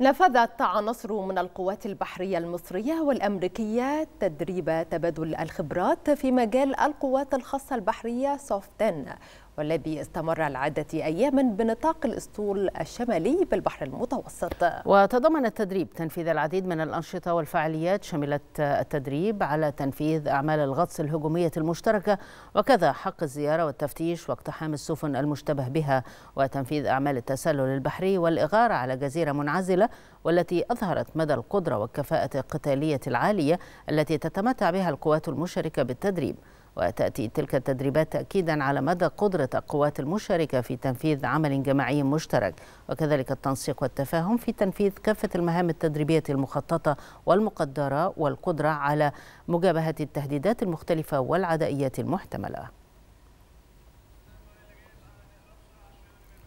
نفذت عناصر من القوات البحرية المصرية والأمريكية تدريب تبادل الخبرات في مجال القوات الخاصة البحرية سوفتن والذي استمر لعدة أيام بنطاق الأسطول الشمالي بالبحر المتوسط وتضمن التدريب تنفيذ العديد من الأنشطة والفعاليات شملت التدريب على تنفيذ أعمال الغطس الهجومية المشتركة وكذا حق الزيارة والتفتيش واقتحام السفن المشتبه بها وتنفيذ أعمال التسلل البحري والإغارة على جزيرة منعزلة والتي أظهرت مدى القدرة والكفاءة القتالية العالية التي تتمتع بها القوات المشاركة بالتدريب وتأتي تلك التدريبات تأكيدا على مدى قدرة القوات المشاركة في تنفيذ عمل جماعي مشترك وكذلك التنسيق والتفاهم في تنفيذ كافة المهام التدريبية المخططة والمقدرة والقدرة على مجابهة التهديدات المختلفة والعدائيات المحتملة